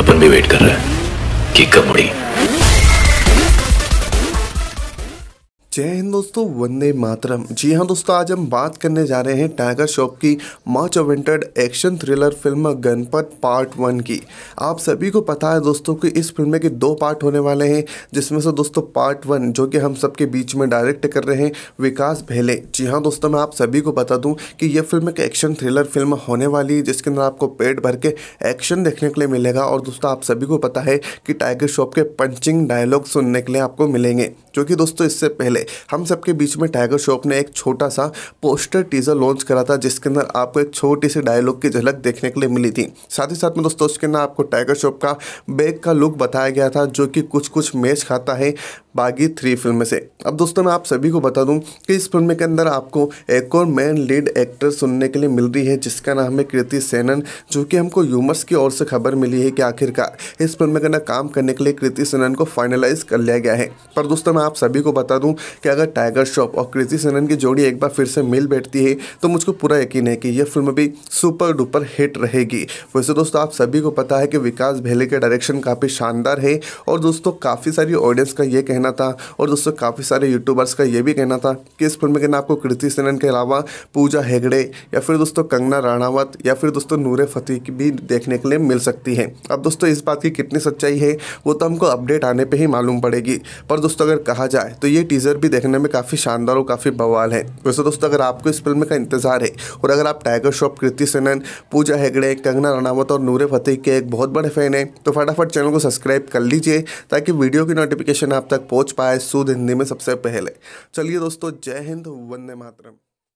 अपन भी वेट कर रहा है कि कब मुड़ी जय हिंद दोस्तों वंदे मातरम जी हाँ दोस्तों आज हम बात करने जा रहे हैं टाइगर शॉप की much awaited action thriller film Ganapath part one की आप सभी को पता है दोस्तों कि इस फिल्म के दो पार्ट होने वाले हैं जिसमें से दोस्तों पार्ट वन जो कि हम सबके बीच में डायरेक्ट कर रहे हैं विकास भेले जी हाँ दोस्तों मैं आप सभी को बता दूँ कि यह फिल्म एक एक्शन थ्रिलर फिल्म होने वाली है जिसके अंदर आपको पेट भर के एक्शन देखने के लिए मिलेगा और दोस्तों आप सभी को पता है कि टाइगर शॉप के पंचिंग डायलॉग सुनने के लिए आपको मिलेंगे क्योंकि दोस्तों इससे पहले हम सबके बीच में टाइगर शॉप ने एक छोटा सा पोस्टर टीजर लॉन्च करा था जिसके अंदर आपको एक छोटी सी डायलॉग की झलक देखने के लिए मिली थी साथ ही साथ में दोस्तों उसके अंदर आपको टाइगर शॉप का बैग का लुक बताया गया था जो कि कुछ कुछ मैच खाता है बागी थ्री फिल्म से अब दोस्तों मैं आप सभी को बता दूं कि इस फिल्म के अंदर आपको एक और मेन लीड एक्टर सुनने के लिए मिल रही है जिसका नाम है कृति सेनन जो कि हमको यूमर्स की ओर से खबर मिली है कि आखिरकार इस फिल्म के अंदर काम करने के लिए कृति सेनन को फाइनलाइज कर लिया गया है पर दोस्तों मैं आप सभी को बता दूँ कि अगर टाइगर श्रॉफ और कृति सेनन की जोड़ी एक बार फिर से मिल बैठती है तो मुझको पूरा यकीन है कि यह फिल्म भी सुपर डुपर हिट रहेगी वैसे दोस्तों आप सभी को पता है कि विकास भेले का डायरेक्शन काफ़ी शानदार है और दोस्तों काफ़ी सारी ऑडियंस का ये कहना कहना था और दोस्तों काफ़ी सारे यूट्यूबर्स का ये भी कहना था कि इस फिल्म के ना आपको कृति सेनन के अलावा पूजा हेगड़े या फिर दोस्तों कंगना राणावत या फिर दोस्तों नूर फतेह की भी देखने के लिए मिल सकती है अब दोस्तों इस बात की कितनी सच्चाई है वो तो हमको अपडेट आने पर ही मालूम पड़ेगी पर दोस्तों अगर कहा जाए तो ये टीज़र भी देखने में काफ़ी शानदार और काफ़ी बवाल है वैसे दोस्तों अगर आपको इस फिल्म का इंतज़ार है और अगर आप टाइगर श्रॉफ कृति सेनन पूजा हेगड़े कंगना रणावत और नूर फतेह के एक बहुत बड़े फ़ैन हैं तो फटाफट चैनल को सब्सक्राइब कर लीजिए ताकि वीडियो की नोटिफिकेशन आप तक पहुंच पाए शुद्ध हिंदी में सबसे पहले चलिए दोस्तों जय हिंद वंदे मातरम